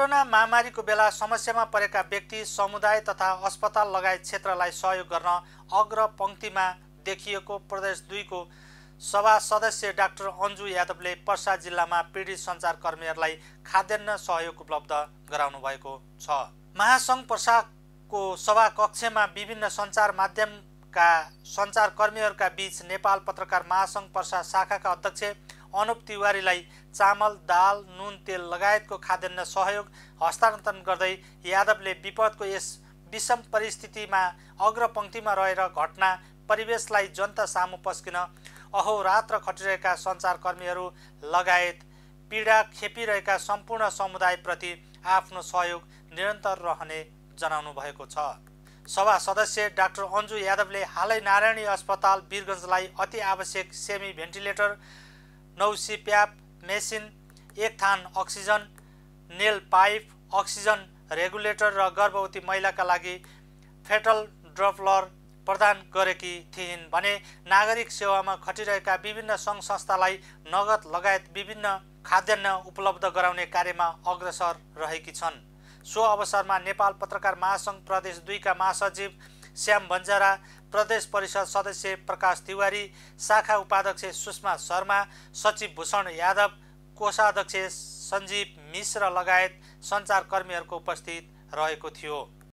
corona महामारीको बेला समस्यामा परेका व्यक्ति समुदाय तथा अस्पताल लगायत क्षेत्रलाई सहयोग गर्न अग्र पङ्क्तिमा देखिएको प्रदेश दुईको सभा सदस्य डाक्टर अन्जु यादवले पर्सा जिल्लामा पीडित सञ्चारकर्मीहरूलाई खाद्यान्न सहयोग उपलब्ध गराउनु भएको छ महासङ्घ पर्साको सभा कक्षमा विभिन्न सञ्चार माध्यमका सञ्चारकर्मीहरूका बिच नेपाल पत्रकार महासङ्घ पर्सा शाखाका अध्यक्ष अनुप तिवारीलाई चामल दाल नुन तेल लगायतको खाद्यान्न सहयोग हस्तान्तरण गर्दै यादवले विपदको यस विषम परिस्थितिमा अग्रपङ्क्तिमा रहेर घटना परिवेशलाई जनता सामु पस्किन अहोरात्र खटिरहेका सञ्चारकर्मीहरू लगायत पीडा खेपिरहेका सम्पूर्ण समुदायप्रति आफ्नो सहयोग निरन्तर रहने जनाउनु भएको छ सभा सदस्य डाक्टर अन्जु यादवले हालै नारायणी अस्पताल वीरगन्जलाई अति आवश्यक सेमी भेन्टिलेटर नौ सिप्याप मेसिन एक थान अक्सिजन नेल पाइप अक्सिजन रेगुलेटर र गर्भवती महिलाका लागि फेटल ड्रपलर प्रदान गरेकी थिइन् भने नागरिक सेवामा खटिरहेका विभिन्न सङ्घ संस्थालाई नगद लगायत विभिन्न खाद्यान्न उपलब्ध गराउने कार्यमा अग्रसर रहेकी छन् सो अवसरमा नेपाल पत्रकार महासङ्घ प्रदेश दुईका महासचिव श्याम बन्जारा प्रदेश परिषद सदस्य प्रकाश तिवारी शाखा उपाध्यक्ष सुषमा शर्मा सचिव भूषण यादव कोषाध्यक्ष सञ्जीव मिश्र लगायत सञ्चारकर्मीहरूको उपस्थित रहेको थियो